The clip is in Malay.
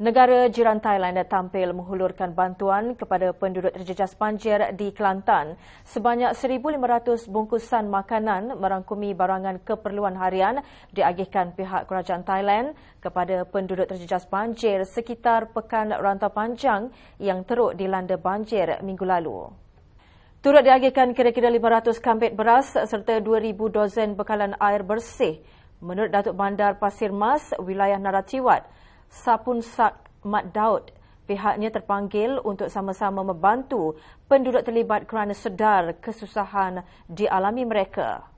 Negara jiran Thailand tampil menghulurkan bantuan kepada penduduk terjejas banjir di Kelantan. Sebanyak 1,500 bungkusan makanan merangkumi barangan keperluan harian diagihkan pihak kerajaan Thailand kepada penduduk terjejas banjir sekitar pekan rantau panjang yang teruk dilanda banjir minggu lalu. Turut diagihkan kira-kira 500 kampit beras serta 2,000 dozen bekalan air bersih menurut Datuk Bandar Pasir Mas, wilayah Naratiwat. Sapun sak Mat Daud. Pihaknya terpanggil untuk sama-sama membantu penduduk terlibat kerana sedar kesusahan dialami mereka.